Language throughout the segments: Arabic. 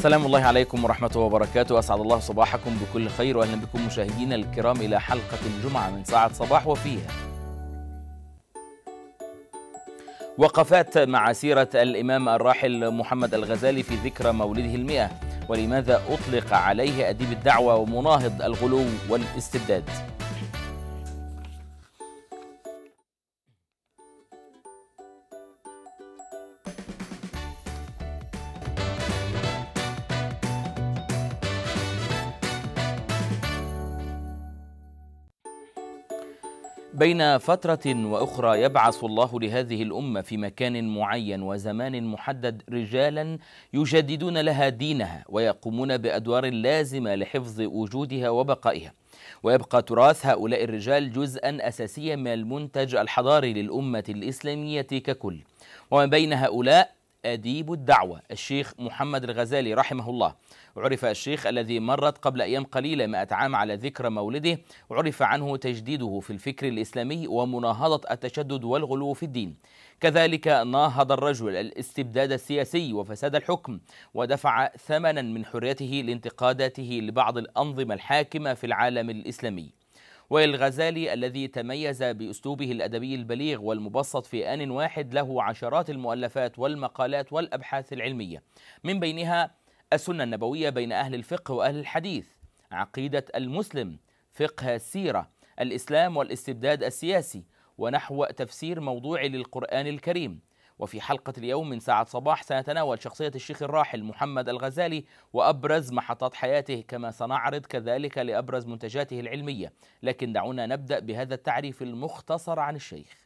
سلام الله عليكم ورحمة وبركاته أسعد الله صباحكم بكل خير وأهلا بكم مشاهدينا الكرام إلى حلقة الجمعة من ساعة صباح وفيها وقفات مع سيرة الإمام الراحل محمد الغزالي في ذكرى مولده المئة ولماذا أطلق عليه أديب الدعوة ومناهض الغلو والاستبداد بين فترة وأخرى يبعث الله لهذه الأمة في مكان معين وزمان محدد رجالا يجددون لها دينها ويقومون بأدوار لازمة لحفظ وجودها وبقائها ويبقى تراث هؤلاء الرجال جزءا أساسيا من المنتج الحضاري للأمة الإسلامية ككل وما بين هؤلاء أديب الدعوة الشيخ محمد الغزالي رحمه الله عرف الشيخ الذي مرت قبل أيام قليلة مئة عام على ذكرى مولده عرف عنه تجديده في الفكر الإسلامي ومناهضة التشدد والغلو في الدين كذلك ناهض الرجل الاستبداد السياسي وفساد الحكم ودفع ثمنا من حريته لانتقاداته لبعض الأنظمة الحاكمة في العالم الإسلامي والغزالي الذي تميز بأسلوبه الأدبي البليغ والمبسط في آن واحد له عشرات المؤلفات والمقالات والأبحاث العلمية من بينها السنة النبوية بين أهل الفقه وأهل الحديث عقيدة المسلم فقه السيرة الإسلام والاستبداد السياسي ونحو تفسير موضوعي للقرآن الكريم وفي حلقة اليوم من ساعة صباح سنتناول شخصية الشيخ الراحل محمد الغزالي وأبرز محطات حياته كما سنعرض كذلك لأبرز منتجاته العلمية لكن دعونا نبدأ بهذا التعريف المختصر عن الشيخ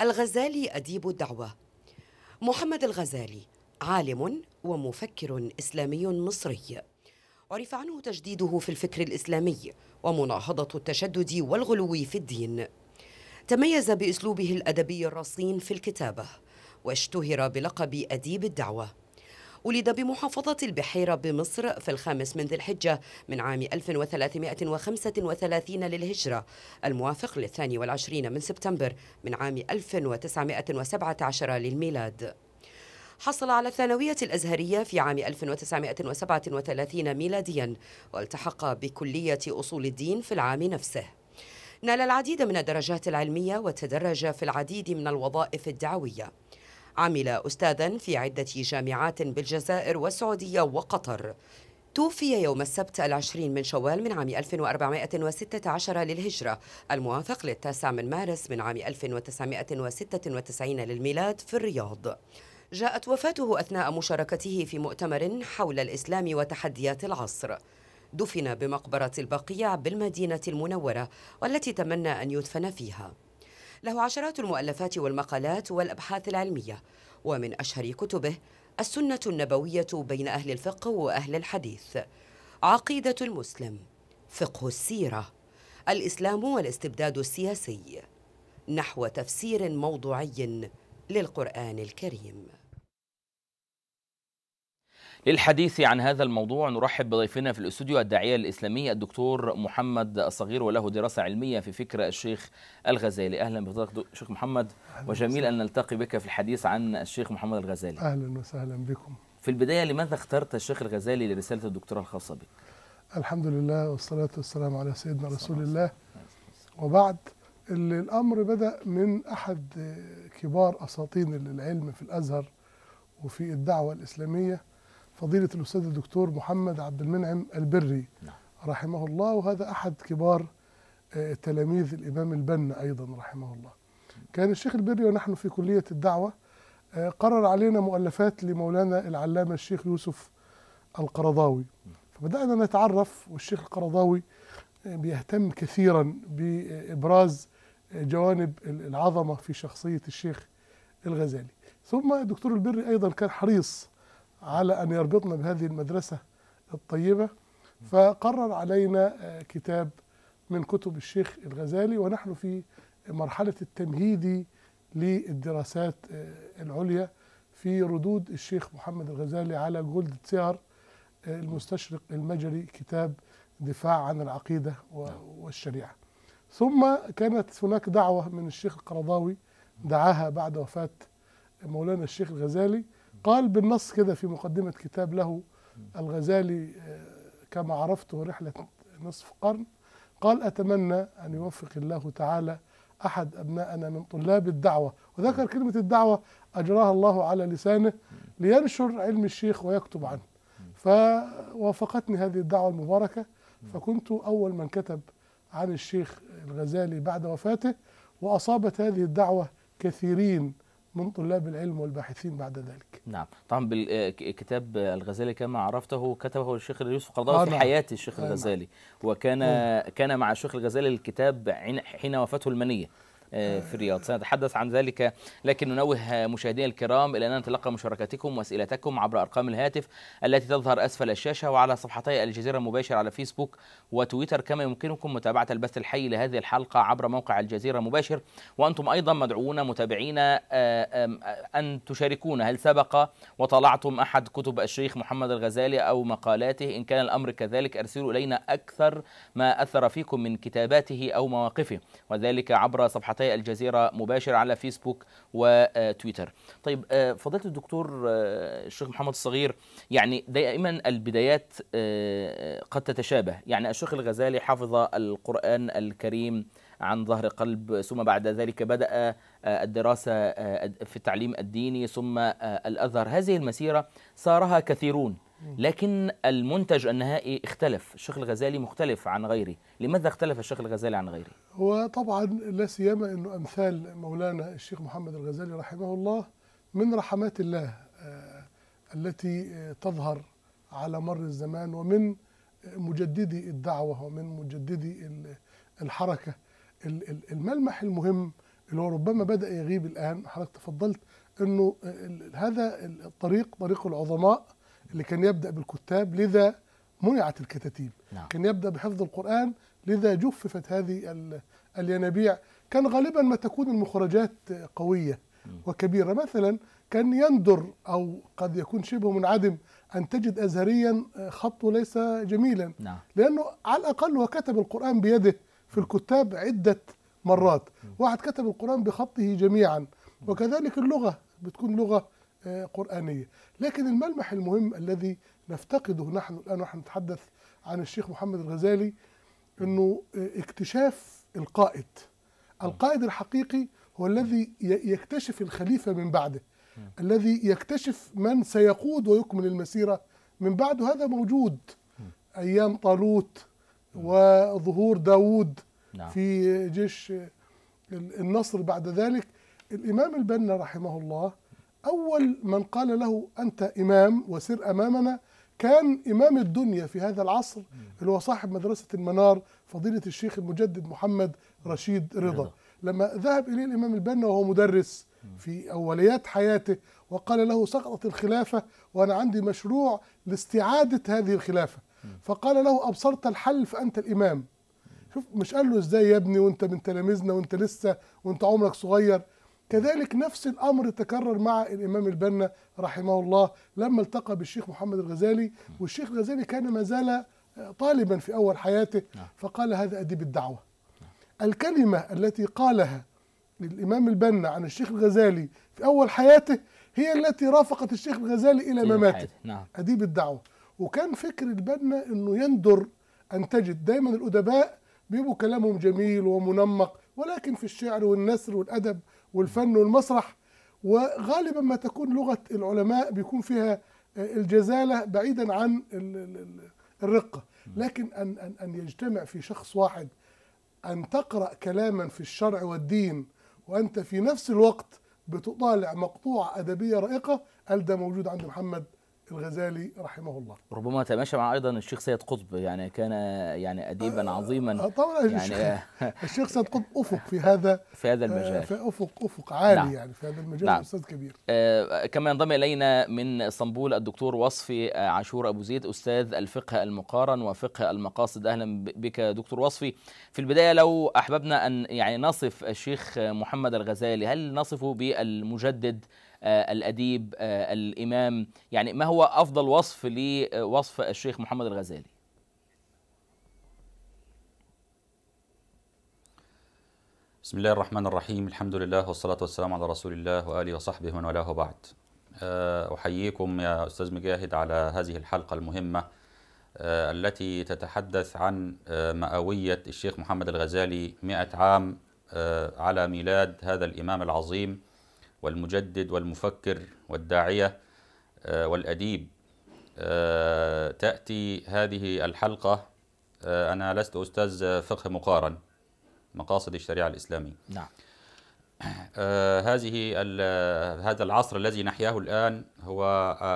الغزالي أديب الدعوة محمد الغزالي عالم ومفكر إسلامي مصري عرف عنه تجديده في الفكر الإسلامي ومناهضة التشدد والغلو في الدين تميز بأسلوبه الأدبي الرصين في الكتابة واشتهر بلقب أديب الدعوة ولد بمحافظة البحيرة بمصر في الخامس من ذي الحجة من عام 1335 للهجرة الموافق للثاني والعشرين من سبتمبر من عام 1917 للميلاد حصل على الثانوية الأزهرية في عام 1937 ميلاديا والتحق بكلية أصول الدين في العام نفسه نال العديد من الدرجات العلمية وتدرج في العديد من الوظائف الدعوية عمل أستاذا في عدة جامعات بالجزائر والسعودية وقطر توفي يوم السبت العشرين من شوال من عام 1416 للهجرة الموافق للتاسع من مارس من عام 1996 للميلاد في الرياض جاءت وفاته أثناء مشاركته في مؤتمر حول الإسلام وتحديات العصر دفن بمقبرة البقيع بالمدينة المنورة والتي تمنى أن يدفن فيها له عشرات المؤلفات والمقالات والأبحاث العلمية ومن أشهر كتبه السنة النبوية بين أهل الفقه وأهل الحديث عقيدة المسلم فقه السيرة الإسلام والاستبداد السياسي نحو تفسير موضوعي للقرآن الكريم للحديث عن هذا الموضوع نرحب بضيفنا في الاستوديو الداعيه الاسلامي الدكتور محمد الصغير وله دراسه علميه في فكر الشيخ الغزالي اهلا بحضرتك شيخ محمد وجميل ان نلتقي بك في الحديث عن الشيخ محمد الغزالي اهلا وسهلا بكم في البدايه لماذا اخترت الشيخ الغزالي لرساله الدكتوراه الخاصه بك الحمد لله والصلاه والسلام على سيدنا رسول الله وبعد اللي الامر بدا من احد كبار اساطين العلم في الازهر وفي الدعوه الاسلاميه فضيلة الأستاذ الدكتور محمد عبد المنعم البري نعم. رحمه الله وهذا أحد كبار آه، تلاميذ الإمام البنا أيضا رحمه الله كان الشيخ البري ونحن في كلية الدعوة آه، قرر علينا مؤلفات لمولانا العلامة الشيخ يوسف القرضاوي فبدأنا نتعرف والشيخ القرضاوي آه، بيهتم كثيرا بإبراز جوانب العظمة في شخصية الشيخ الغزالي ثم دكتور البري أيضا كان حريص على أن يربطنا بهذه المدرسة الطيبة فقرر علينا آه، كتاب من كتب الشيخ الغزالي ونحن في مرحلة التمهيدي للدراسات آه، العليا في ردود الشيخ محمد الغزالي على جولد سيار آه، المستشرق المجري كتاب دفاع عن العقيدة نعم. والشريعة ثم كانت هناك دعوة من الشيخ القرضاوي دعاها بعد وفاة مولانا الشيخ الغزالي قال بالنص كده في مقدمة كتاب له الغزالي آه، كما عرفته رحلة نصف قرن قال أتمنى أن يوفق الله تعالى أحد أبنائنا من طلاب الدعوة وذكر كلمة الدعوة أجراها الله على لسانه لينشر علم الشيخ ويكتب عنه فوافقتني هذه الدعوة المباركة فكنت أول من كتب عن الشيخ الغزالي بعد وفاته وأصابت هذه الدعوة كثيرين من طلاب العلم والباحثين بعد ذلك نعم طبعا بالكتاب آه، الغزالي كما عرفته كتبه الشيخ يوسف قرضاوي آه في نعم. حياة الشيخ آه نعم. الغزالي نعم. وكان كان مع الشيخ الغزالي الكتاب حين وفاته المنية آه، في الرياض سنتحدث عن ذلك لكن ننوه مشاهدينا الكرام إلى أن نتلقى مشاركاتكم وأسئلتكم عبر أرقام الهاتف التي تظهر أسفل الشاشة وعلى صفحتي الجزيرة المباشر على فيسبوك وتويتر كما يمكنكم متابعة البث الحي لهذه الحلقة عبر موقع الجزيرة مباشر وأنتم أيضا مدعوون متابعينا آه، أن تشاركونا هل سبق وطلعتم أحد كتب الشيخ محمد الغزالي أو مقالاته إن كان الأمر كذلك أرسلوا إلينا أكثر ما أثر فيكم من كتاباته أو مواقفه وذلك عبر صفحتي قناتي الجزيرة مباشر على فيسبوك وتويتر طيب آه، فضيلة الدكتور آه، الشيخ محمد الصغير يعني دائما البدايات آه، قد تتشابه يعني الشيخ الغزالي حفظ القرآن الكريم عن ظهر قلب ثم بعد ذلك بدأ الدراسة في التعليم الديني ثم الأزهر هذه المسيرة سارها كثيرون لكن المنتج النهائي اختلف الشيخ الغزالي مختلف عن غيره لماذا اختلف الشيخ الغزالي عن غيره هو طبعا لا سيما انه امثال مولانا الشيخ محمد الغزالي رحمه الله من رحمات الله آه، التي آه، تظهر على مر الزمان ومن مجددي الدعوه ومن مجددي الحركه الملمح المهم اللي هو ربما بدا يغيب الان حضرتك تفضلت انه هذا الطريق طريق العظماء اللي كان يبدأ بالكتاب لذا منعت الكتاتيب نعم. كان يبدأ بحفظ القرآن لذا جففت هذه الينابيع كان غالبا ما تكون المخرجات قوية وكبيرة مثلا كان يندر أو قد يكون شبه منعدم أن تجد أزهريا آه، خطه ليس جميلا نعم. لأنه على الأقل هو كتب القرآن بيده في الكتاب عدة مرات واحد كتب القرآن بخطه جميعا وكذلك اللغة بتكون لغة آه، قرآنية لكن الملمح المهم الذي نفتقده نحن الآن ونحن نتحدث عن الشيخ محمد الغزالي أنه آه، اكتشاف القائد القائد الحقيقي هو الذي يكتشف الخليفة من بعده الذي يكتشف من سيقود ويكمل المسيرة من بعده هذا موجود أيام طالوت وظهور داود نعم. في جيش النصر بعد ذلك الإمام البنا رحمه الله أول من قال له أنت إمام وسر أمامنا كان إمام الدنيا في هذا العصر اللي هو صاحب مدرسة المنار فضيلة الشيخ المجدد محمد رشيد رضا لما ذهب إليه الإمام البنا وهو مدرس في أوليات حياته وقال له سقطت الخلافة وأنا عندي مشروع لاستعادة هذه الخلافة فقال له أبصرت الحل فأنت الإمام شوف مش قال له إزاي يا ابني وأنت من تلاميذنا وأنت لسه وأنت عمرك صغير كذلك نفس الأمر تكرر مع الإمام البنا رحمه الله لما التقى بالشيخ محمد الغزالي والشيخ الغزالي كان ما زال آه، طالبا في أول حياته نعم. فقال هذا أديب الدعوة الكلمة التي قالها الإمام البنا عن الشيخ الغزالي في أول حياته هي التي رافقت الشيخ الغزالي إلى مماته نعم. أديب الدعوة وكان فكر البنا أنه يندر أن تجد دايما الأدباء بيبقوا كلامهم جميل ومنمق ولكن في الشعر والنثر والأدب والفن والمسرح وغالبا ما تكون لغه العلماء بيكون فيها آه، الجزاله بعيدا عن الرقه لكن ان ان ان يجتمع في شخص واحد ان تقرا كلاما في الشرع والدين وانت في نفس الوقت بتطالع مقطوعه ادبيه رائقه قال ده موجود عند محمد الغزالي رحمه الله ربما تماشى مع ايضا الشيخ سيد قطب يعني كان يعني اديبا آه، عظيما آه، طبعا يعني الشيخ سيد قطب افق في هذا في هذا المجال آه، في افق افق عالي نعم. يعني في هذا المجال نعم. استاذ كبير آه كما ينضم الينا من اسطنبول الدكتور وصفي عاشور ابو زيد استاذ الفقه المقارن وفقه المقاصد اهلا بك دكتور وصفي في البدايه لو احببنا ان يعني نصف الشيخ محمد الغزالي هل نصفه بالمجدد آه، الأديب آه، الإمام يعني ما هو أفضل وصف لوصف آه، الشيخ محمد الغزالي بسم الله الرحمن الرحيم الحمد لله والصلاة والسلام على رسول الله وآله وصحبه ومن والاه بعد أحييكم يا أستاذ مجاهد على هذه الحلقة المهمة التي تتحدث عن مئوية الشيخ محمد الغزالي مئة عام على ميلاد هذا الإمام العظيم والمجدد والمفكر والداعية آه، والأديب آه، تأتي هذه الحلقة آه، أنا لست أستاذ فقه مقارن مقاصد الشريعة الإسلامية نعم هذه هذا العصر الذي نحياه الآن هو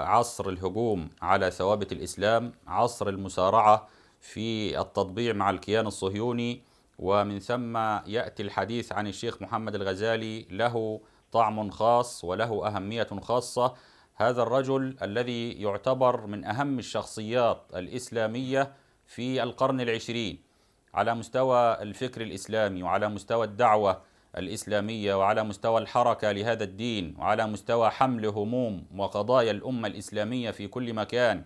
عصر الهجوم على ثوابت الإسلام عصر المسارعة في التطبيع مع الكيان الصهيوني ومن ثم يأتي الحديث عن الشيخ محمد الغزالي له طعم خاص وله اهميه خاصه هذا الرجل الذي يعتبر من اهم الشخصيات الاسلاميه في القرن العشرين على مستوى الفكر الاسلامي وعلى مستوى الدعوه الاسلاميه وعلى مستوى الحركه لهذا الدين وعلى مستوى حمل هموم وقضايا الامه الاسلاميه في كل مكان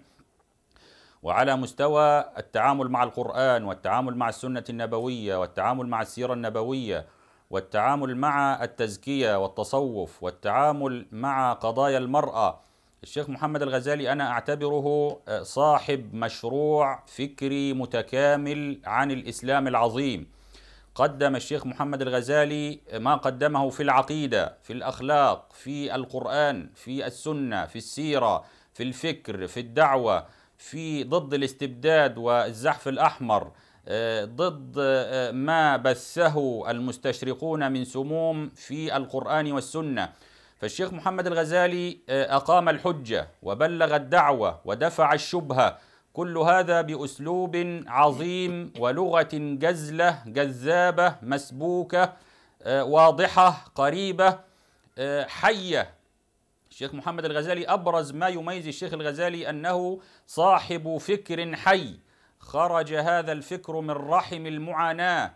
وعلى مستوى التعامل مع القران والتعامل مع السنه النبويه والتعامل مع السيره النبويه والتعامل مع التزكية والتصوف والتعامل مع قضايا المرأة الشيخ محمد الغزالي أنا أعتبره آه، صاحب مشروع فكري متكامل عن الإسلام العظيم قدم الشيخ محمد الغزالي آه، ما قدمه في العقيدة في الأخلاق في القرآن في السنة في السيرة في الفكر في الدعوة في ضد الاستبداد والزحف الأحمر ضد آه، ما بثه المستشرقون من سموم في القرآن والسنة فالشيخ محمد الغزالي آه، أقام الحجة وبلغ الدعوة ودفع الشبهة كل هذا بأسلوب عظيم ولغة جزلة جذابة مسبوكة آه، واضحة قريبة حية الشيخ محمد الغزالي أبرز ما يميز الشيخ الغزالي أنه صاحب فكر حي خرج هذا الفكر من رحم المعاناه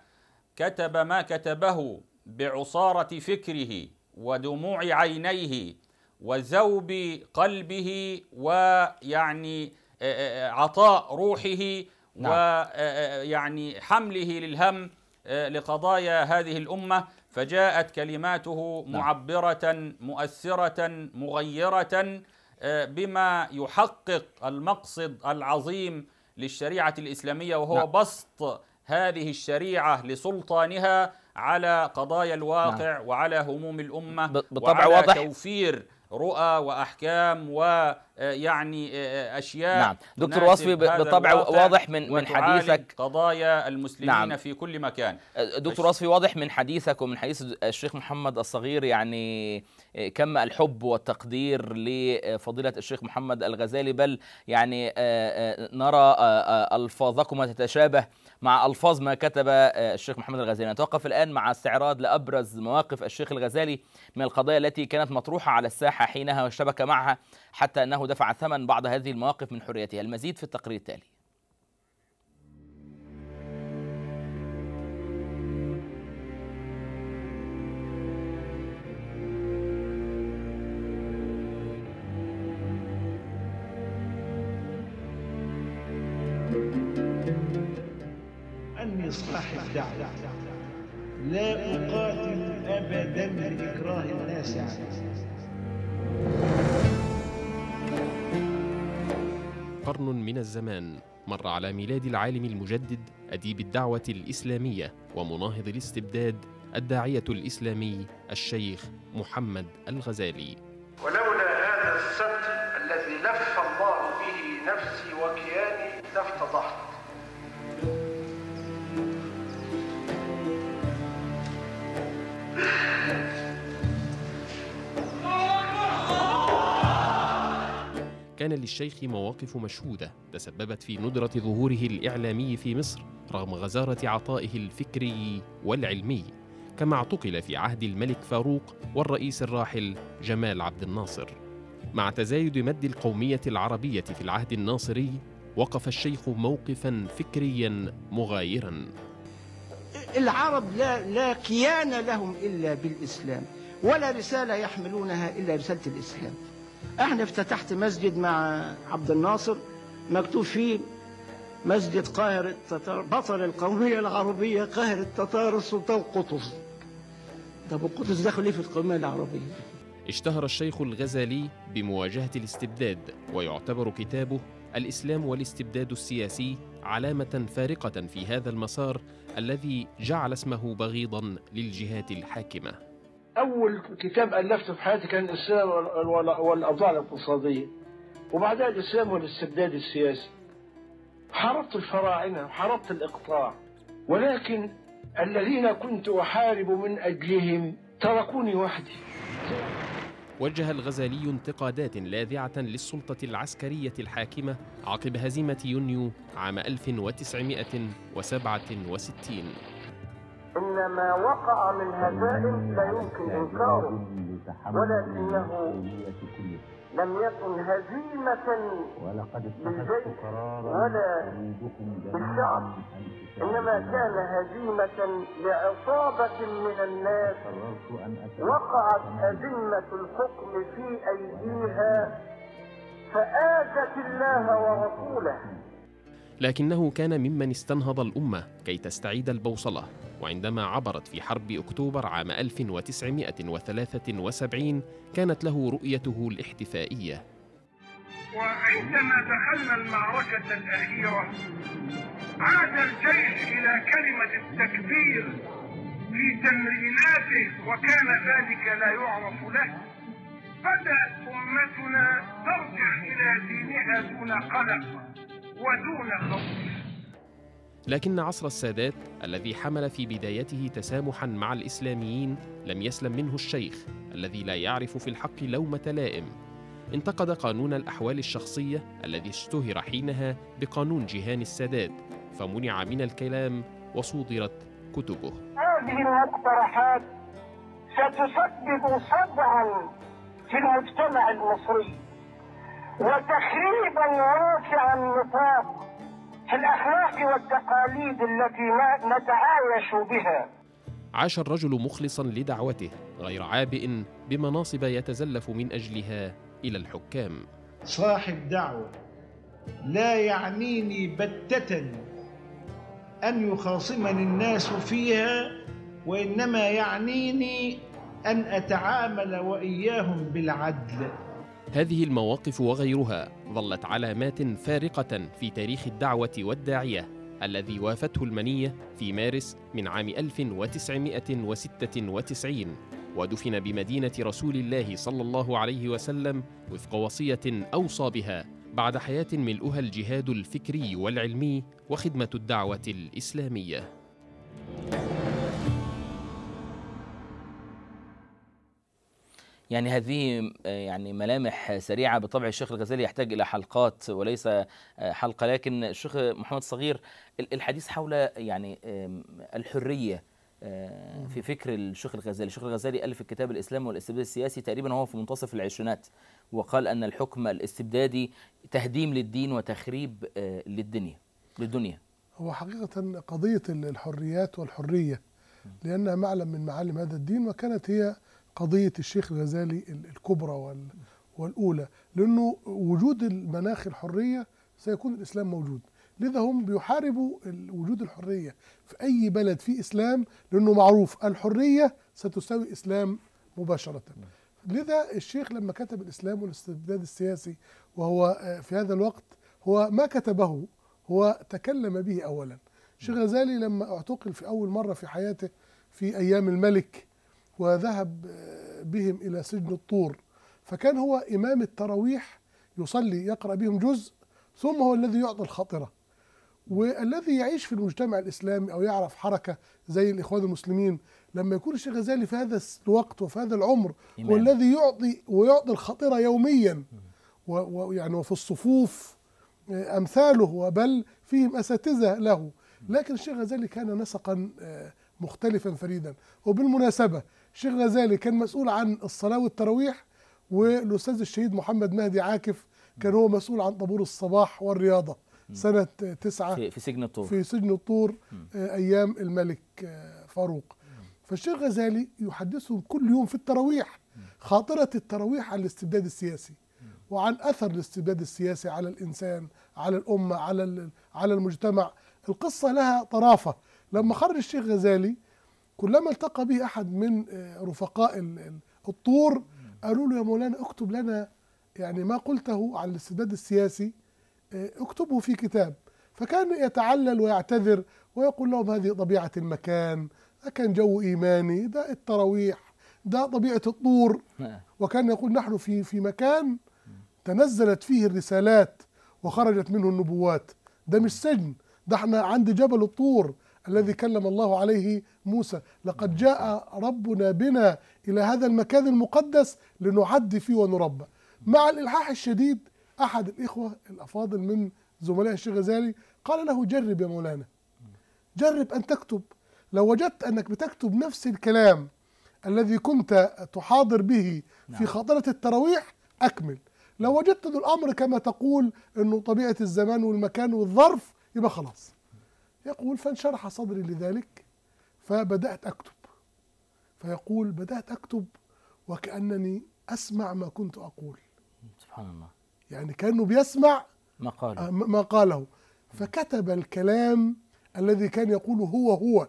كتب ما كتبه بعصاره فكره ودموع عينيه وذوب قلبه ويعني عطاء روحه نعم. ويعني حمله للهم لقضايا هذه الامه فجاءت كلماته نعم. معبره مؤثره مغيره بما يحقق المقصد العظيم للشريعة الإسلامية وهو نعم. بسط هذه الشريعة لسلطانها على قضايا الواقع نعم. وعلى هموم الأمة بالطبع وعلى واضح. توفير رؤى وأحكام و آه، يعني آه، آه، اشياء نعم دكتور وصفي بالطبع واضح من من حديثك قضايا المسلمين نعم. في كل مكان دكتور وصفي واضح من حديثك ومن حديث الشيخ محمد الصغير يعني كم الحب والتقدير لفضيلة الشيخ محمد الغزالي بل يعني نرى ألفاظكما تتشابه مع ألفاظ ما كتب آه، الشيخ محمد الغزالي نتوقف الآن مع استعراض لأبرز مواقف الشيخ الغزالي من القضايا التي كانت مطروحة على الساحة حينها واشتبك معها حتى أنه دفع ثمن بعض هذه المواقف من حريتها المزيد في التقرير التالي لإصلاح الدعوة لا أقاتل أبدا لإكراه الناس عليه قرن من الزمان مر على ميلاد العالم المجدد أديب الدعوة الإسلامية ومناهض الاستبداد الداعية الإسلامي الشيخ محمد الغزالي ولولا هذا السبت الذي لف الله به نفسي وكياني لافتضحت كان للشيخ مواقف مشهودة تسببت في ندرة ظهوره الإعلامي في مصر رغم غزارة عطائه الفكري والعلمي كما اعتقل في عهد الملك فاروق والرئيس الراحل جمال عبد الناصر مع تزايد مد القومية العربية في العهد الناصري وقف الشيخ موقفا فكريا مغايرا العرب لا, لا كيان لهم إلا بالإسلام ولا رسالة يحملونها إلا رسالة الإسلام احنا افتتحت مسجد مع عبد الناصر مكتوب فيه مسجد قاهرة تتار بطل القومية العربية قاهرة تتار السلطان قطز طب قطز دخل ايه في القومية العربية اشتهر الشيخ الغزالي بمواجهة الاستبداد ويعتبر كتابه الإسلام والاستبداد السياسي علامة فارقة في هذا المسار الذي جعل اسمه بغيضا للجهات الحاكمة أول كتاب ألفته في حياتي كان الإسلام والأوضاع الاقتصادية وبعدها الإسلام والاستبداد السياسي حاربت الفراعنة وحاربت الإقطاع ولكن الذين كنت أحارب من أجلهم تركوني وحدي وجه الغزالي انتقادات لاذعة للسلطة العسكرية الحاكمة عقب هزيمة يونيو عام 1967 إن ما وقع من هزائم لا يمكن إنكاره ولكنه لم يكن هزيمة للبيت ولا للشعب إنما كان هزيمة لعصابة من الناس وقعت أزمة الحكم في أيديها فآتت الله ورسوله لكنه كان ممن استنهض الأمة كي تستعيد البوصلة وعندما عبرت في حرب أكتوبر عام 1973 كانت له رؤيته الاحتفائية وعندما دخلنا المعركة الأخيرة عاد الجيش إلى كلمة التكبير في تمريناته وكان ذلك لا يعرف له بدأت أمتنا ترجع إلى دينها دون قلق ودون خوف لكن عصر السادات الذي حمل في بدايته تسامحا مع الاسلاميين لم يسلم منه الشيخ الذي لا يعرف في الحق لومه لائم انتقد قانون الاحوال الشخصيه الذي اشتهر حينها بقانون جيهان السادات فمنع من الكلام وصودرت كتبه هذه المقترحات ستسبب صدعا في المجتمع المصري وتخريبا واسع النطاق في الأخلاق والتقاليد التي نتعايش بها عاش الرجل مخلصا لدعوته غير عابئ بمناصب يتزلف من أجلها إلى الحكام صاحب دعوة لا يعنيني بتة أن يخاصمني الناس فيها وإنما يعنيني أن أتعامل وإياهم بالعدل هذه المواقف وغيرها ظلت علامات فارقة في تاريخ الدعوة والداعية الذي وافته المنية في مارس من عام 1996 ودفن بمدينة رسول الله صلى الله عليه وسلم وفق وصية أوصى بها بعد حياة ملؤها الجهاد الفكري والعلمي وخدمة الدعوة الإسلامية. يعني هذه آه، يعني ملامح سريعه بطبع الشيخ الغزالي يحتاج الى حلقات وليس آه، حلقه لكن الشيخ محمد صغير الحديث حول يعني الحريه آه، في فكر الشيخ الغزالي، الشيخ الغزالي ألف الكتاب الإسلام والاستبداد السياسي تقريبا هو في منتصف العشرينات وقال أن الحكم الاستبدادي تهديم للدين وتخريب للدنيا للدنيا هو حقيقة قضية الحريات والحرية لأنها معلم من معالم هذا الدين وكانت هي قضية الشيخ الغزالي الكبرى والأولى لأنه وجود المناخ الحرية سيكون الإسلام موجود لذا هم بيحاربوا وجود الحرية في أي بلد في إسلام لأنه معروف الحرية ستساوي إسلام مباشرة لذا الشيخ لما كتب الإسلام والاستبداد السياسي وهو آه، في هذا الوقت هو ما كتبه هو تكلم به أولا الشيخ نعم. غزالي لما اعتقل في أول مرة في حياته في أيام الملك وذهب بهم إلى سجن الطور فكان هو إمام التراويح يصلي يقرأ بهم جزء ثم هو الذي يعطي الخطرة والذي يعيش في المجتمع الإسلامي أو يعرف حركة زي الإخوان المسلمين لما يكون الشيخ غزالي في هذا الوقت وفي هذا العمر هو الذي يعطي ويعطي الخطرة يوميا ويعني وفي الصفوف آه، أمثاله وبل فيهم أساتذة له لكن الشيخ غزالي كان نسقا آه، مختلفا فريدا وبالمناسبة الشيخ غزالي كان مسؤول عن الصلاة والتراويح والأستاذ الشهيد محمد مهدي عاكف كان هو مسؤول عن طابور الصباح والرياضة سنة تسعة في, في سجن الطور في سجن الطور آه، أيام الملك آه، فاروق فالشيخ غزالي يحدثهم كل يوم في التراويح خاطرة التراويح عن الاستبداد السياسي وعن أثر الاستبداد السياسي على الإنسان على الأمة على على المجتمع القصة لها طرافة لما خرج الشيخ غزالي كلما التقى به أحد من آه، رفقاء الطور قالوا له يا مولانا اكتب لنا يعني ما قلته عن الاستبداد السياسي آه، اكتبه في كتاب فكان يتعلل ويعتذر ويقول لهم هذه طبيعة المكان ده كان جو إيماني ده التراويح ده طبيعة الطور نعم. وكان يقول نحن في في مكان تنزلت فيه الرسالات وخرجت منه النبوات ده مش سجن ده احنا عند جبل الطور الذي كلم الله عليه موسى لقد جاء ربنا بنا إلى هذا المكان المقدس لنعد فيه ونربى مع الإلحاح الشديد أحد الإخوة الأفاضل من زملاء الشيخ غزالي قال له جرب يا مولانا جرب أن تكتب لو وجدت أنك بتكتب نفس الكلام الذي كنت تحاضر به في نعم. خاطرة التراويح أكمل لو وجدت الأمر كما تقول أنه طبيعة الزمان والمكان والظرف يبقى خلاص يقول فانشرح صدري لذلك فبدأت أكتب فيقول بدأت أكتب وكأنني أسمع ما كنت أقول سبحان الله يعني كأنه بيسمع ما قاله آه، ما قاله فكتب الكلام الذي كان يقوله هو هو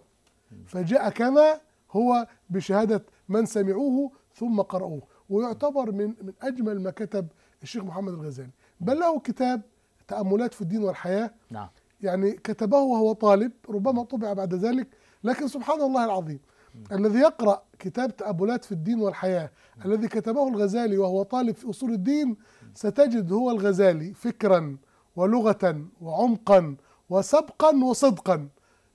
فجاء كما هو بشهادة من سمعوه ثم قرأوه ويعتبر من من أجمل ما كتب الشيخ محمد الغزالي بل له كتاب تأملات في الدين والحياة نعم يعني كتبه وهو طالب ربما طبع بعد ذلك لكن سبحان الله العظيم الذي يقرأ كتاب تأبلات في الدين والحياة الذي كتبه الغزالي وهو طالب في أصول الدين ستجد هو الغزالي فكرا ولغة وعمقا وسبقا وصدقا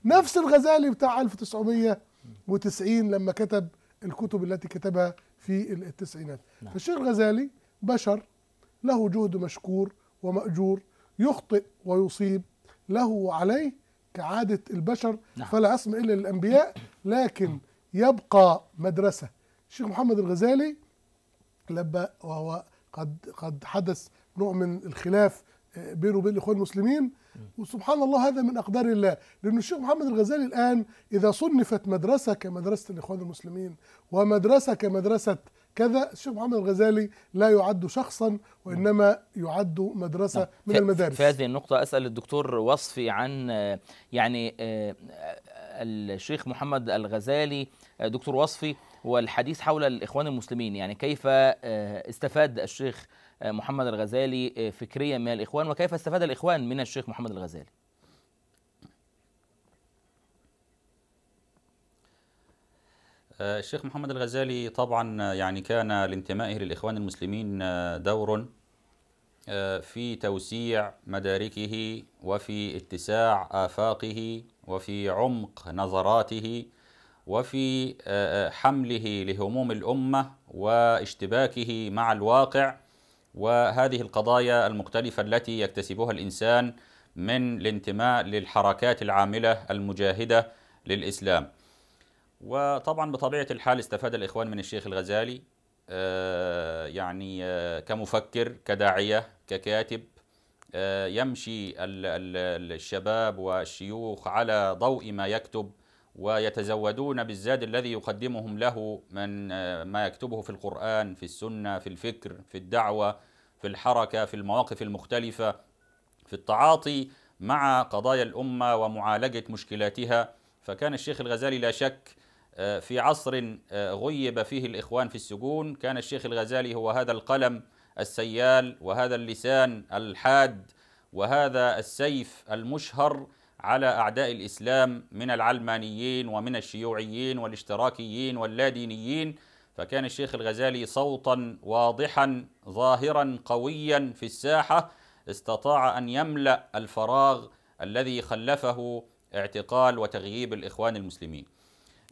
نفس الغزالي بتاع 1990 لما كتب الكتب التي كتبها في التسعينات نعم. فالشيخ الغزالي بشر له جهد مشكور ومأجور يخطئ ويصيب له وعليه كعادة البشر نعم. فلا عصم إلا للأنبياء لكن يبقى مدرسة الشيخ محمد الغزالي لبى وهو قد قد حدث نوع من الخلاف آه، بينه وبين الاخوان المسلمين وسبحان الله هذا من اقدار الله لأن الشيخ محمد الغزالي الان اذا صنفت مدرسه كمدرسه الاخوان المسلمين ومدرسه كمدرسه كذا الشيخ محمد الغزالي لا يعد شخصا وانما يعد مدرسه نعم. من المدارس في هذه النقطه اسال الدكتور وصفي عن يعني آه، الشيخ محمد الغزالي آه، دكتور وصفي والحديث حول الاخوان المسلمين يعني كيف آه، استفاد الشيخ محمد الغزالي فكريا من الاخوان وكيف استفاد الاخوان من الشيخ محمد الغزالي آه، الشيخ محمد الغزالي طبعا آه، يعني كان لانتمائه للإخوان المسلمين آه، دور في توسيع مداركه وفي اتساع آفاقه وفي عمق نظراته وفي حمله لهموم الأمة واشتباكه مع الواقع وهذه القضايا المختلفة التي يكتسبها الإنسان من الانتماء للحركات العاملة المجاهدة للإسلام وطبعا بطبيعة الحال استفاد الإخوان من الشيخ الغزالي آه، يعني آه، كمفكر كداعية ككاتب آه، يمشي الشباب والشيوخ على ضوء ما يكتب ويتزودون بالزاد الذي يقدمهم له من ما يكتبه في القرآن في السنة في الفكر في الدعوة في الحركة في المواقف المختلفة في التعاطي مع قضايا الأمة ومعالجة مشكلاتها فكان الشيخ الغزالي لا شك آه، في عصر آه، غيب فيه الإخوان في السجون كان الشيخ الغزالي هو هذا القلم السيال وهذا اللسان الحاد وهذا السيف المشهر على أعداء الإسلام من العلمانيين ومن الشيوعيين والاشتراكيين واللادينيين فكان الشيخ الغزالي صوتا واضحا ظاهرا قويا في الساحة استطاع أن يملأ الفراغ الذي خلفه اعتقال وتغييب الإخوان المسلمين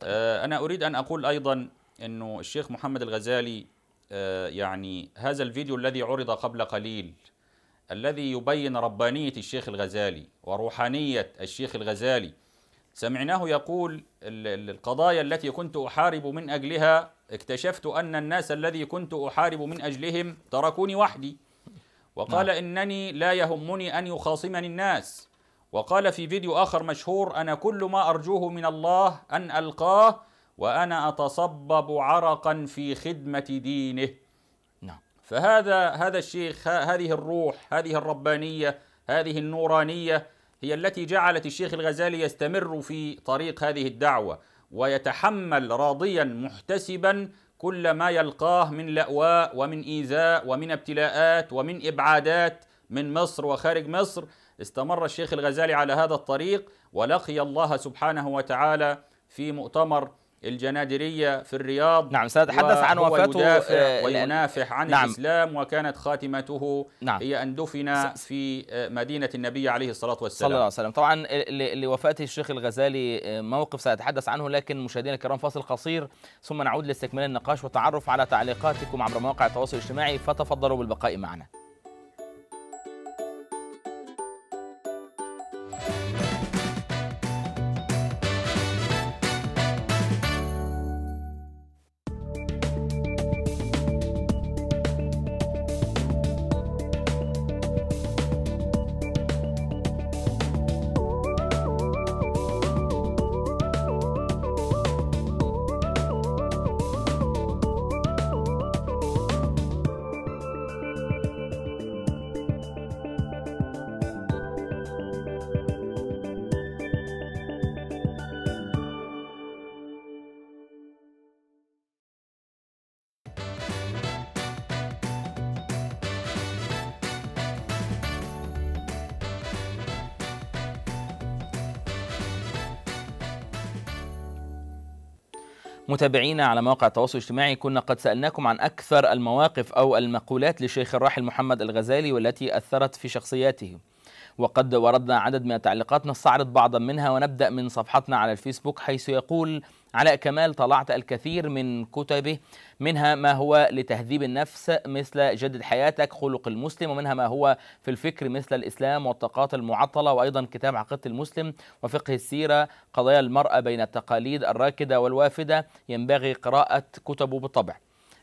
آه، أنا أريد أن أقول أيضا أنه الشيخ محمد الغزالي آه، يعني هذا الفيديو الذي عرض قبل قليل الذي يبين ربانية الشيخ الغزالي وروحانية الشيخ الغزالي سمعناه يقول القضايا التي كنت أحارب من أجلها اكتشفت أن الناس الذي كنت أحارب من أجلهم تركوني وحدي وقال نعم. إنني لا يهمني أن يخاصمني الناس وقال في فيديو آخر مشهور أنا كل ما أرجوه من الله أن ألقاه وأنا أتصبب عرقا في خدمة دينه نعم فهذا هذا الشيخ هذه الروح هذه الربانية هذه النورانية هي التي جعلت الشيخ الغزالي يستمر في طريق هذه الدعوة ويتحمل راضيا محتسبا كل ما يلقاه من لأواء ومن إيذاء ومن ابتلاءات ومن إبعادات من مصر وخارج مصر استمر الشيخ الغزالي على هذا الطريق ولقي الله سبحانه وتعالى في مؤتمر الجنادرية في الرياض نعم سنتحدث عن وفاته يدافع آه، وينافح عن نعم الإسلام وكانت خاتمته نعم هي أن دفن في آه، مدينة النبي عليه الصلاة والسلام صلى الله عليه وسلم طبعا لوفاة الشيخ الغزالي آه، موقف سنتحدث عنه لكن مشاهدينا الكرام فاصل قصير ثم نعود لاستكمال النقاش والتعرف على تعليقاتكم عبر مواقع التواصل الاجتماعي فتفضلوا بالبقاء معنا متابعينا على مواقع التواصل الاجتماعي كنا قد سألناكم عن أكثر المواقف أو المقولات للشيخ الراحل محمد الغزالي والتي أثرت في شخصياته وقد وردنا عدد من التعليقات نستعرض بعضا منها ونبدأ من صفحتنا على الفيسبوك حيث يقول علاء كمال طلعت الكثير من كتبه منها ما هو لتهذيب النفس مثل جدد حياتك خلق المسلم ومنها ما هو في الفكر مثل الإسلام والطاقات المعطلة وأيضا كتاب عقيدة المسلم وفقه السيرة قضايا المرأة بين التقاليد الراكدة والوافدة ينبغي قراءة كتبه بالطبع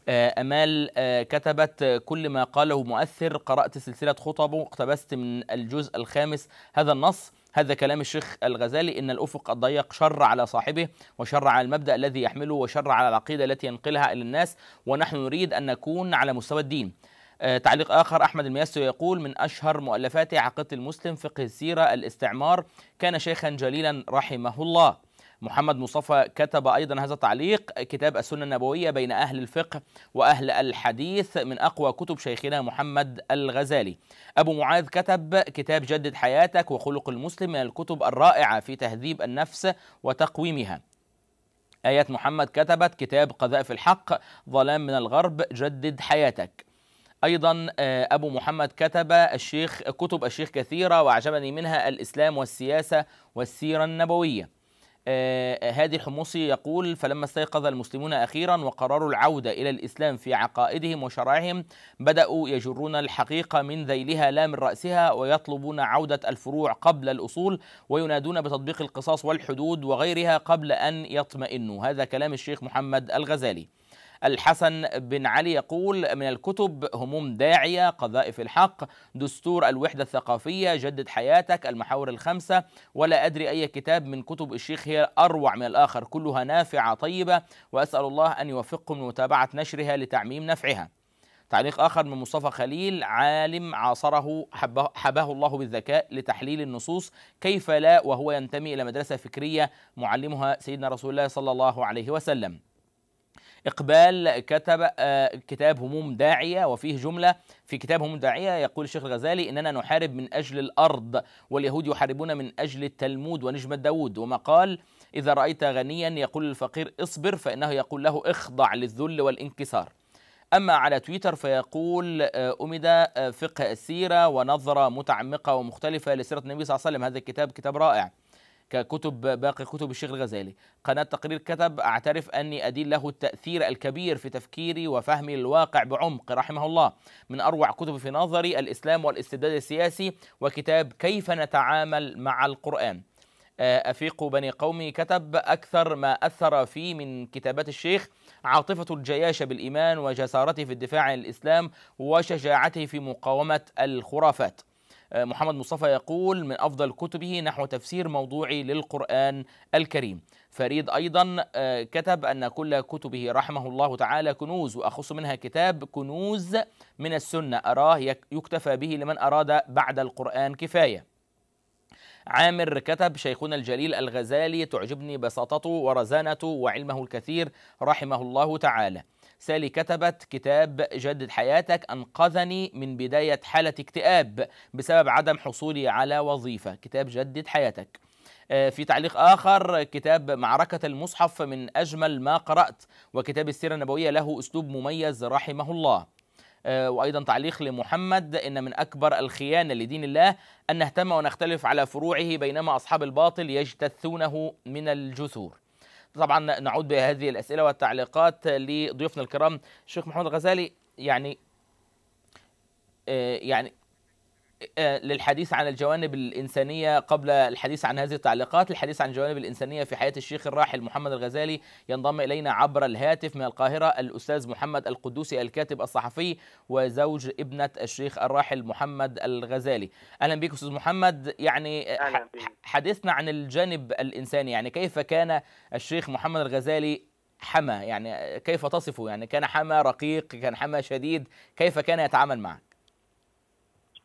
آه، امال آه، كتبت آه، كل ما قاله مؤثر قرات سلسله خطبه اقتبست من الجزء الخامس هذا النص هذا كلام الشيخ الغزالي ان الافق الضيق شر على صاحبه وشر على المبدا الذي يحمله وشر على العقيده التي ينقلها الى الناس ونحن نريد ان نكون على مستوى الدين تعليق آخر أحمد المياسو يقول من أشهر مؤلفاته عقيدة المسلم فقه السيرة الاستعمار كان شيخا جليلا رحمه الله محمد مصطفى كتب أيضا هذا التعليق كتاب السنة النبوية بين أهل الفقه وأهل الحديث من أقوى كتب شيخنا محمد الغزالي أبو معاذ كتب كتاب جدد حياتك وخلق المسلم من الكتب الرائعة في تهذيب النفس وتقويمها آيات محمد كتبت كتاب قذائف الحق ظلام من الغرب جدد حياتك أيضا آه، أبو محمد كتب الشيخ كتب الشيخ كثيرة وأعجبني منها الإسلام والسياسة والسيرة النبوية آه، آه، هادي الحموصي يقول فلما استيقظ المسلمون أخيرا وقرروا العودة إلى الإسلام في عقائدهم وشرائعهم بدأوا يجرون الحقيقة من ذيلها لا من رأسها ويطلبون عودة الفروع قبل الأصول وينادون بتطبيق القصاص والحدود وغيرها قبل أن يطمئنوا هذا كلام الشيخ محمد الغزالي الحسن بن علي يقول من الكتب هموم داعية قذائف الحق دستور الوحدة الثقافية جدد حياتك المحاور الخمسة ولا أدري أي كتاب من كتب الشيخ هي أروع من الآخر كلها نافعة طيبة وأسأل الله أن يوفقكم لمتابعة نشرها لتعميم نفعها تعليق آخر من مصطفى خليل عالم عاصره حباه الله بالذكاء لتحليل النصوص كيف لا وهو ينتمي إلى مدرسة فكرية معلمها سيدنا رسول الله صلى الله عليه وسلم إقبال كتب آه، كتاب هموم داعية وفيه جملة في كتاب هموم داعية يقول الشيخ الغزالي إننا نحارب من أجل الأرض واليهود يحاربون من أجل التلمود ونجمة داود قال إذا رأيت غنيا يقول للفقير اصبر فإنه يقول له اخضع للذل والانكسار أما على تويتر فيقول آه، أمد آه، فقه السيرة ونظرة متعمقة ومختلفة لسيرة النبي صلى الله عليه وسلم هذا الكتاب كتاب رائع ككتب باقي كتب الشيخ الغزالي قناة تقرير كتب أعترف أني أدين له التأثير الكبير في تفكيري وفهمي للواقع بعمق رحمه الله من أروع كتب في نظري الإسلام والإستبداد السياسي وكتاب كيف نتعامل مع القرآن آه، أفيق بني قومي كتب أكثر ما أثر في من كتابات الشيخ عاطفة الجياشة بالإيمان وجسارته في الدفاع عن الإسلام وشجاعته في مقاومة الخرافات محمد مصطفى يقول من أفضل كتبه نحو تفسير موضوعي للقرآن الكريم فريد أيضا آه، كتب أن كل كتبه رحمه الله تعالى كنوز وأخص منها كتاب كنوز من السنة أراه يكتفى به لمن أراد بعد القرآن كفاية عامر كتب شيخنا الجليل الغزالي تعجبني بساطته ورزانته وعلمه الكثير رحمه الله تعالى سالي كتبت كتاب جدد حياتك أنقذني من بداية حالة اكتئاب بسبب عدم حصولي على وظيفة كتاب جدد حياتك آه، في تعليق آخر كتاب معركة المصحف من أجمل ما قرأت وكتاب السيرة النبوية له أسلوب مميز رحمه الله آه، وأيضا تعليق لمحمد إن من أكبر الخيانة لدين الله أن نهتم ونختلف على فروعه بينما أصحاب الباطل يجتثونه من الجثور طبعا نعود بهذه الاسئله والتعليقات لضيوفنا الكرام الشيخ محمود الغزالي يعني آه، يعني آه، للحديث عن الجوانب الإنسانية قبل الحديث عن هذه التعليقات الحديث عن الجوانب الإنسانية في حياة الشيخ الراحل محمد الغزالي ينضم إلينا عبر الهاتف من القاهرة الأستاذ محمد القدوسي الكاتب الصحفي وزوج ابنة الشيخ الراحل محمد الغزالي أهلا بك أستاذ محمد يعني حديثنا عن الجانب الإنساني يعني كيف كان الشيخ محمد الغزالي حما يعني كيف تصفه يعني كان حما رقيق كان حما شديد كيف كان يتعامل معك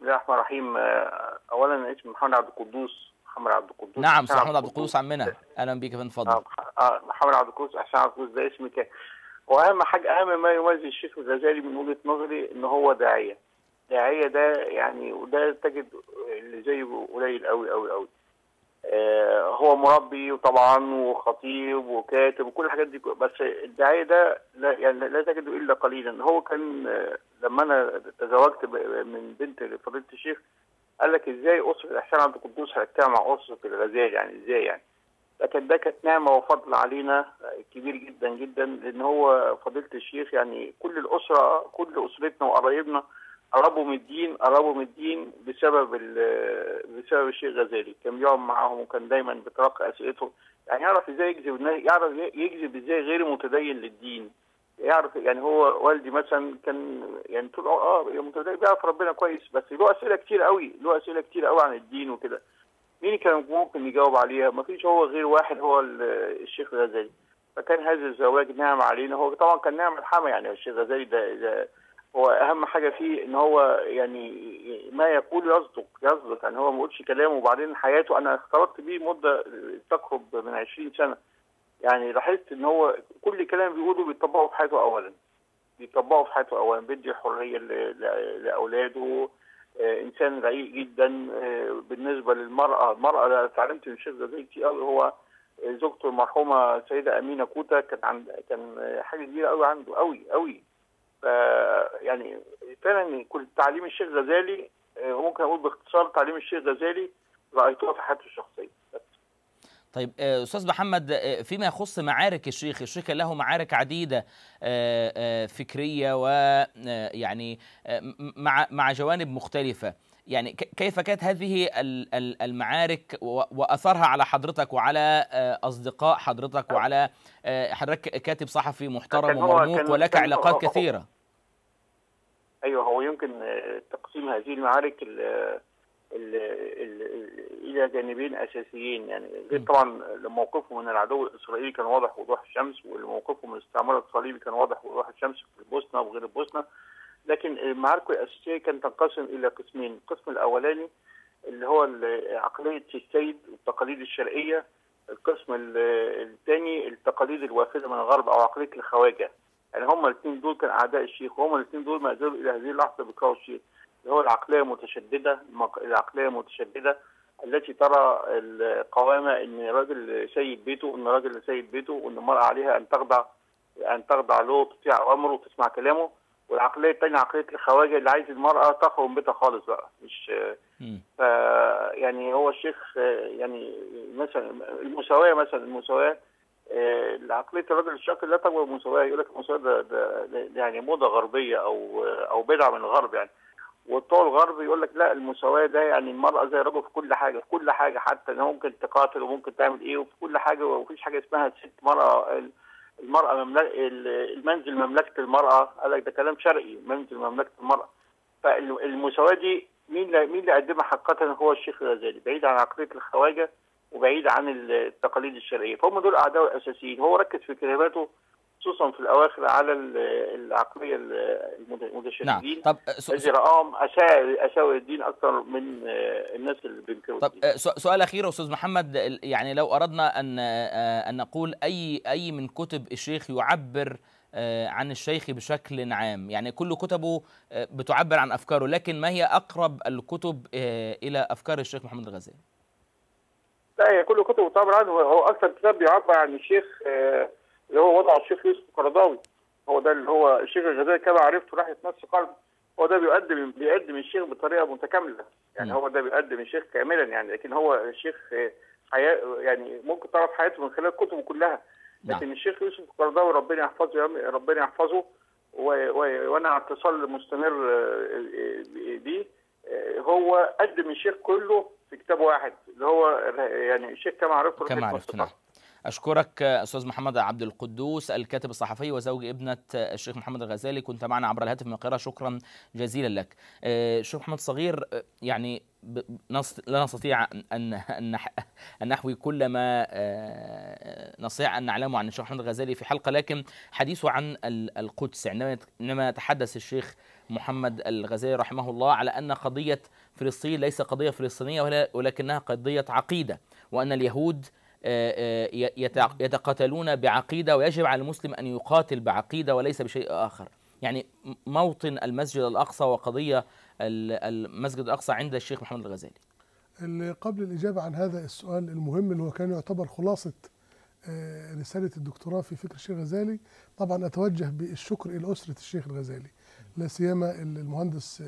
بسم الله الرحمن الرحيم آه، اولا اسم اسمي محمد عبد القدوس محمد عبد القدوس نعم استاذ محمد عبد القدوس عمنا اهلا بيك يا فندم آه،, اه محمد عبد القدوس احسن عبد القدوس ده اسم كامل واهم حاجه اهم ما يميز الشيخ الغزالي من وجهه نظري ان هو داعيه داعيه ده يعني وده تجد اللي زيه قليل قوي قوي قوي آه، هو مربي وطبعا وخطيب وكاتب وكل الحاجات دي بس الدعايه ده لا يعني لا تجده الا قليلا هو كان آه، لما انا تزوجت من بنت فضيله الشيخ قال لك ازاي اسره الاحسان عبد القدوس هتجتمع مع اسره الغزالي يعني ازاي يعني لكن ده كانت نعمه وفضل علينا كبير جدا جدا لان هو فضيله الشيخ يعني كل الاسره كل اسرتنا وقرايبنا قربوا من الدين قربوا من الدين بسبب بسبب الشيخ غزالي كان بيقعد معاهم وكان دايما بيتلقى اسئلتهم يعني يعرف ازاي يجذب يعرف يجذب ازاي غير متدين للدين يعرف يعني هو والدي مثلا كان يعني طول اه يعني متدين بيعرف ربنا كويس بس له اسئله كتير قوي له اسئله كتير قوي عن الدين وكده مين كان ممكن يجاوب عليها؟ ما فيش هو غير واحد هو الشيخ غزالي فكان هذا الزواج نعم علينا هو طبعا كان نعم الحما يعني الشيخ غزالي ده, ده هو اهم حاجه فيه ان هو يعني ما يقول يصدق يصدق يعني هو ما يقولش كلام وبعدين حياته انا اختلطت بيه مده تقرب من 20 سنه يعني لاحظت ان هو كل كلام بيقوله بيطبقه في حياته اولا بيطبقه في حياته اولا بيدي حريه لاولاده آه، انسان رقيق جدا آه، بالنسبه للمراه المراه ده اتعلمت من شيخ زي كتير قوي هو زوجته المرحومه السيده امينه كوتا كانت عند كان حاجه كبيره قوي عنده قوي قوي آه، يعني فعلا كل تعليم الشيخ غزالي آه، ممكن اقول باختصار تعليم الشيخ غزالي رايته في حياته الشخصيه طيب آه، استاذ محمد فيما يخص معارك الشيخ الشيخ كان له معارك عديده فكريه ويعني مع مع جوانب مختلفه يعني كيف كانت هذه المعارك واثرها على حضرتك وعلى آه، اصدقاء حضرتك وعلى آه، حضرتك كاتب صحفي محترم ومرموق ولك علاقات كثيره ايوه هو يمكن آه، تقسيم هذه المعارك الـ الـ الـ الى جانبين اساسيين يعني غير طبعا موقفه من العدو الاسرائيلي كان واضح وضوح الشمس وموقفه من الاستعمار الصليبي كان واضح وضوح الشمس في البوسنه وغير البوسنه لكن المعارك الاساسيه كانت تنقسم الى قسمين، القسم الاولاني اللي هو عقليه السيد والتقاليد الشرقيه، القسم الثاني التقاليد الوافده من الغرب او عقليه الخواجه. يعني هما الاثنين دول كان اعداء الشيخ وهما الاثنين دول ما زالوا الى هذه اللحظه بيكرهوا الشيخ اللي هو العقليه المتشدده العقليه المتشدده التي ترى القوامه ان راجل سيد بيته ان راجل سيد بيته وان المراه عليها ان تخضع ان تخضع له وتطيع امره وتسمع كلامه والعقليه الثانيه عقليه الخواجه اللي عايز المراه تقوم بيتها خالص بقى مش ف يعني هو الشيخ يعني مثلا المساواه مثلا المساواه آه، عقليه الرجل الشقي لا تقبل المساواه يقول لك المساواه ده, ده, ده يعني موضه غربيه او او بدعه من الغرب يعني وبتوع الغرب يقول لك لا المساواه ده يعني المراه زي الرجل في كل حاجه في كل حاجه حتى ان ممكن تقاتل وممكن تعمل ايه وفي كل حاجه ومفيش حاجه اسمها ست مراه المرأة مملكة المنزل مملكة المرأة قال لك ده كلام شرقي منزل مملكة المرأة فالمساواة دي مين مين اللي قدمها حقا هو الشيخ الغزالي بعيد عن عقلية الخواجة وبعيد عن التقاليد الشرقية فهم دول أعداء الأساسيين هو ركز في كتاباته خصوصا في الاواخر على العقليه المتشددين نعم. طب اجراءهم آه، اساوي الدين اكثر من آه، الناس اللي بينكروا طب آه، سؤال اخير استاذ محمد يعني لو اردنا ان ان نقول اي اي من كتب الشيخ يعبر عن الشيخ بشكل عام يعني كل كتبه بتعبر عن افكاره لكن ما هي اقرب الكتب الى افكار الشيخ محمد الغزالي لا هي كل كتبه طبعا هو اكثر كتاب بيعبر عن الشيخ اللي هو وضع الشيخ يوسف القرضاوي هو ده اللي هو الشيخ الغزالي كما عرفته راح يتمسك قلب هو ده بيقدم بيقدم الشيخ بطريقه متكامله يعني هو ده بيقدم الشيخ كاملا يعني لكن هو الشيخ حياة يعني ممكن تعرف حياته من خلال كتبه كلها نعم. لكن الشيخ يوسف القرضاوي ربنا يحفظه ربنا يحفظه وانا على اتصال مستمر آه، آه، بيه آه، هو قدم الشيخ كله في كتاب واحد اللي هو يعني الشيخ كما عرفته كما عرفته نعم أشكرك أستاذ محمد عبد القدوس الكاتب الصحفي وزوج ابنة الشيخ محمد الغزالي كنت معنا عبر الهاتف من القاهرة شكرا جزيلا لك الشيخ آه، محمد صغير آه، يعني لا نستطيع أن أن نحوي كل ما آه، نستطيع أن نعلمه عن الشيخ محمد الغزالي في حلقة لكن حديثه عن القدس عندما يتحدث الشيخ محمد الغزالي رحمه الله على أن قضية فلسطين ليس قضية فلسطينية ولكنها قضية عقيدة وأن اليهود آه، آه، يتقاتلون بعقيده ويجب على المسلم ان يقاتل بعقيده وليس بشيء اخر يعني موطن المسجد الاقصى وقضيه المسجد الاقصى عند الشيخ محمد الغزالي قبل الاجابه عن هذا السؤال المهم اللي هو كان يعتبر خلاصه آه، رساله الدكتوراه في فكر الشيخ الغزالي طبعا اتوجه بالشكر الى اسره الشيخ الغزالي لا سيما المهندس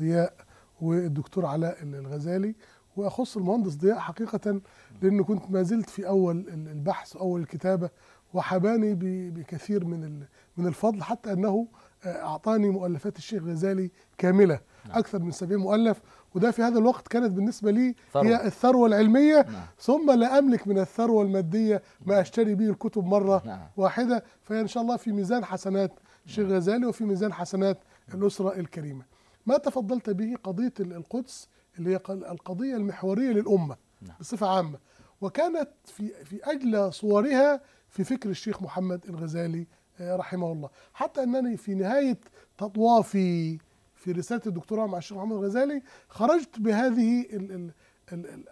ضياء والدكتور علاء الغزالي ويخص المهندس ضياء حقيقة لأنه كنت ما زلت في أول البحث أول الكتابة وحباني بكثير من من الفضل حتى أنه آه، أعطاني مؤلفات الشيخ غزالي كاملة نعم. أكثر من 70 مؤلف وده في هذا الوقت كانت بالنسبة لي ثروة. هي الثروة العلمية نعم. ثم لا أملك من الثروة المادية ما نعم. أشتري به الكتب مرة نعم. واحدة فهي إن شاء الله في ميزان حسنات الشيخ نعم. غزالي وفي ميزان حسنات نعم. الأسرة الكريمة ما تفضلت به قضية القدس اللي هي القضية المحورية للأمة نعم. بصفة عامة وكانت في في أجلى صورها في فكر الشيخ محمد الغزالي آه، رحمه الله حتى أنني في نهاية تطوافي في رسالة الدكتوراه مع الشيخ محمد الغزالي خرجت بهذه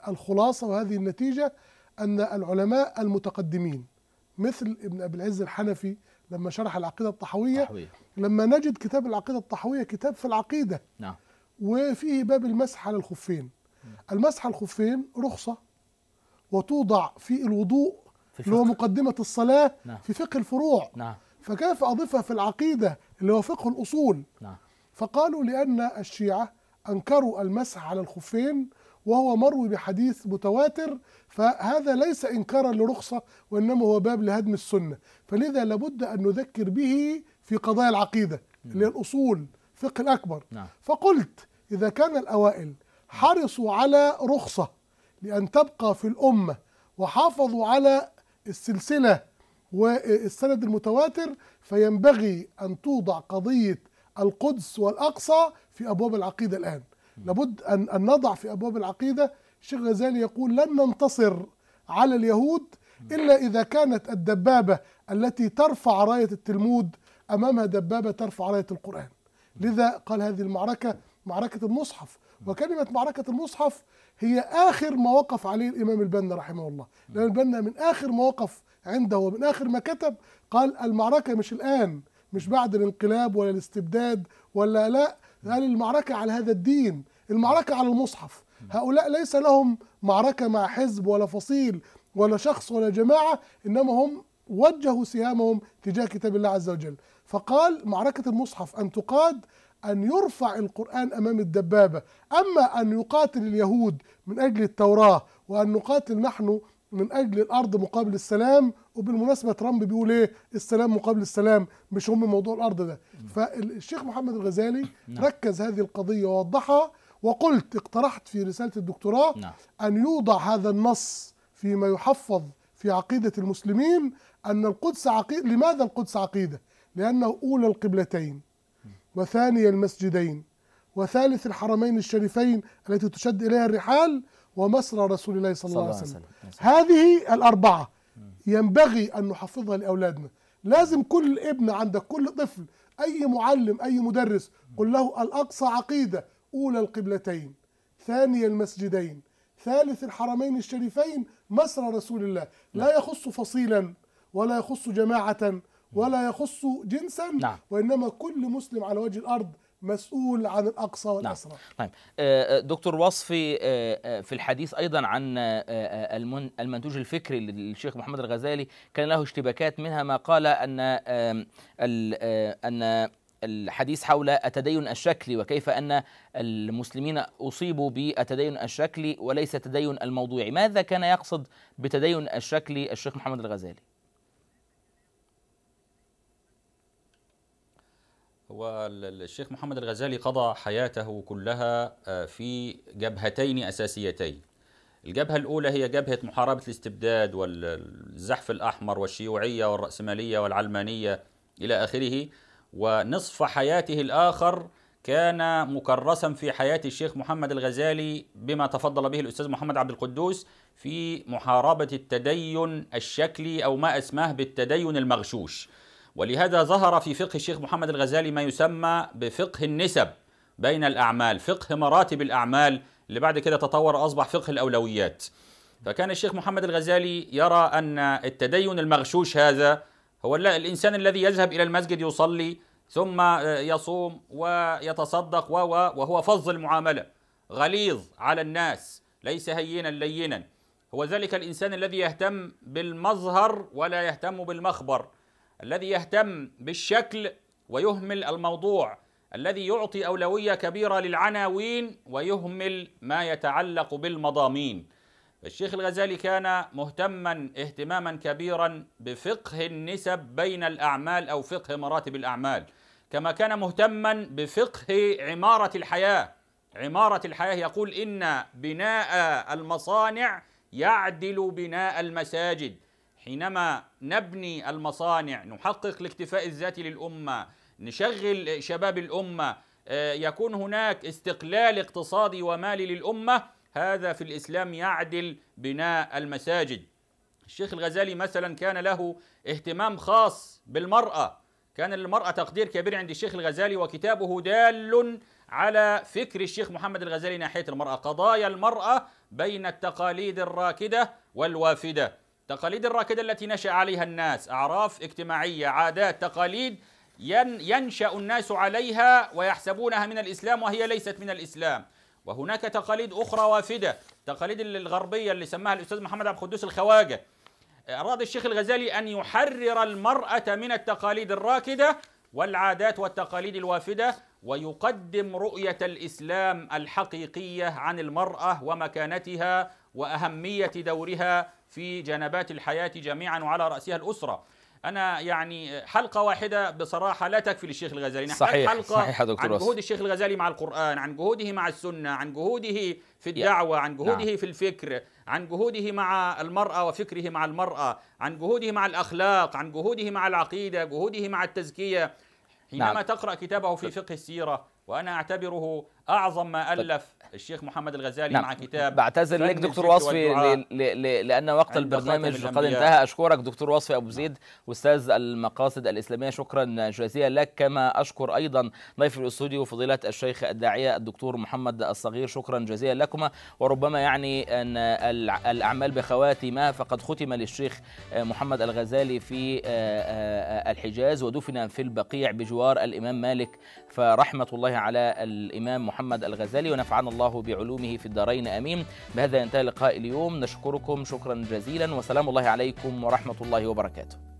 الخلاصة وهذه النتيجة أن العلماء المتقدمين مثل ابن أبي العز الحنفي لما شرح العقيدة الطحوية, الطحوية. لما نجد كتاب العقيدة الطحوية كتاب في العقيدة نعم وفيه باب المسح على الخفين المسح على الخفين رخصة وتوضع في الوضوء في اللي هو مقدمة الصلاة نعم. في فقه الفروع نعم. فكيف أضيفها في العقيدة اللي هو فقه الأصول نعم. فقالوا لأن الشيعة أنكروا المسح على الخفين وهو مروي بحديث متواتر فهذا ليس إنكارا لرخصة وإنما هو باب لهدم السنة فلذا لابد أن نذكر به في قضايا العقيدة نعم. اللي هي الأصول فقه الأكبر نعم. فقلت إذا كان الأوائل حرصوا على رخصة لأن تبقى في الأمة وحافظوا على السلسلة والسند المتواتر فينبغي أن توضع قضية القدس والأقصى في أبواب العقيدة الآن لابد أن, أن نضع في أبواب العقيدة الشيخ غزالي يقول لن ننتصر على اليهود إلا إذا كانت الدبابة التي ترفع راية التلمود أمامها دبابة ترفع راية القرآن لذا قال هذه المعركة معركة المصحف وكلمة معركة المصحف هي آخر ما وقف عليه الإمام البنا رحمه الله الإمام البنا من آخر ما وقف عنده ومن آخر ما كتب قال المعركة مش الآن مش بعد الانقلاب ولا الاستبداد ولا لا قال المعركة على هذا الدين المعركة على المصحف هؤلاء ليس لهم معركة مع حزب ولا فصيل ولا شخص ولا جماعة إنما هم وجهوا سهامهم تجاه كتاب الله عز وجل فقال معركة المصحف أن تقاد أن يرفع القرآن أمام الدبابة أما أن يقاتل اليهود من أجل التوراة وأن نقاتل نحن من أجل الأرض مقابل السلام وبالمناسبة ترامب بيقول إيه السلام مقابل السلام مش هم موضوع الأرض ده فالشيخ محمد الغزالي نعم. ركز هذه القضية ووضحها وقلت اقترحت في رسالة الدكتوراه نعم. أن يوضع هذا النص فيما يحفظ في عقيدة المسلمين أن القدس عقيدة لماذا القدس عقيدة؟ لأنه أولى القبلتين وثاني المسجدين وثالث الحرمين الشريفين التي تشد إليها الرحال ومسرى رسول الله صلى, صلى الله عليه وسلم هذه الأربعة ينبغي أن نحفظها لأولادنا لازم كل ابن عندك كل طفل أي معلم أي مدرس قل له الأقصى عقيدة أولى القبلتين ثاني المسجدين ثالث الحرمين الشريفين مسرى رسول الله لا نعم. يخص فصيلا ولا يخص جماعة ولا يخص جنسا نعم. وإنما كل مسلم على وجه الأرض مسؤول عن الأقصى نعم. والأسرى نعم. طيب آه، آه، دكتور وصفي آه، في الحديث أيضا عن المنتوج الفكري للشيخ محمد الغزالي كان له اشتباكات منها ما قال أن أن الحديث حول التدين الشكلي وكيف أن المسلمين أصيبوا بالتدين الشكلي وليس التدين الموضوعي ماذا كان يقصد بتدين الشكلي الشيخ محمد الغزالي والشيخ محمد الغزالي قضى حياته كلها آه، في جبهتين أساسيتين الجبهة الأولى هي جبهة محاربة الاستبداد والزحف الأحمر والشيوعية والرأسمالية والعلمانية إلى آخره ونصف حياته الآخر كان مكرسا في حياة الشيخ محمد الغزالي بما تفضل به الأستاذ محمد عبد القدوس في محاربة التدين الشكلي أو ما أسماه بالتدين المغشوش ولهذا ظهر في فقه الشيخ محمد الغزالي ما يسمى بفقه النسب بين الأعمال فقه مراتب الأعمال اللي بعد كده تطور أصبح فقه الأولويات فكان الشيخ محمد الغزالي يرى أن التدين المغشوش هذا هو الإنسان الذي يذهب إلى المسجد يصلي ثم آه، يصوم ويتصدق وهو فظ المعاملة غليظ على الناس ليس هينا لينا هو ذلك الإنسان الذي يهتم بالمظهر ولا يهتم بالمخبر الذي يهتم بالشكل ويهمل الموضوع الذي يعطي اولويه كبيره للعناوين ويهمل ما يتعلق بالمضامين الشيخ الغزالي كان مهتما اهتماما كبيرا بفقه النسب بين الاعمال او فقه مراتب الاعمال كما كان مهتما بفقه عماره الحياه عماره الحياه يقول ان بناء المصانع يعدل بناء المساجد حينما نبني المصانع نحقق الاكتفاء الذاتي للامه نشغل شباب الامه آه، يكون هناك استقلال اقتصادي ومالي للامه هذا في الاسلام يعدل بناء المساجد الشيخ الغزالي مثلا كان له اهتمام خاص بالمراه كان للمراه تقدير كبير عند الشيخ الغزالي وكتابه دال على فكر الشيخ محمد الغزالي ناحيه المراه قضايا المراه بين التقاليد الراكده والوافده تقاليد الراكدة التي نشأ عليها الناس أعراف اجتماعية عادات تقاليد ينشأ الناس عليها ويحسبونها من الإسلام وهي ليست من الإسلام وهناك تقاليد أخرى وافدة تقاليد الغربية اللي سماها الأستاذ محمد عبد القدوس الخواجة أراد الشيخ الغزالي أن يحرر المرأة من التقاليد الراكدة والعادات والتقاليد الوافدة ويقدم رؤية الإسلام الحقيقية عن المرأة ومكانتها وأهمية دورها في جنبات الحياة جميعا وعلى رأسها الأسرة انا يعني حلقه واحده بصراحه لا تكفي للشيخ الغزالي نحتاج صحيح حلقه صحيح دكتور عن جهود الشيخ الغزالي مع القران عن جهوده مع السنه عن جهوده في الدعوه عن جهوده نعم. في الفكر عن جهوده مع المراه وفكره مع المراه عن جهوده مع الاخلاق عن جهوده مع العقيده جهوده مع التزكيه حينما نعم. تقرا كتابه في طيب. فقه السيره وانا اعتبره اعظم ما طيب. الف الشيخ محمد الغزالي نعم. مع كتاب بعتذر لك دكتور وصفي لان وقت البرنامج قد انتهى اشكرك دكتور وصفي ابو نعم. زيد استاذ المقاصد الاسلاميه شكرا جزيلا لك كما اشكر ايضا ضيف الاستوديو فضيله الشيخ الداعيه الدكتور محمد الصغير شكرا جزيلا لكما وربما يعني ان الاعمال بخواتمها فقد ختم للشيخ محمد الغزالي في آه، آه، الحجاز ودفن في البقيع بجوار الامام مالك فرحمه الله على الامام محمد محمد الغزالي ونفعنا الله بعلومه في الدارين امين بهذا ينتهي لقاء اليوم نشكركم شكرا جزيلا وسلام الله عليكم ورحمه الله وبركاته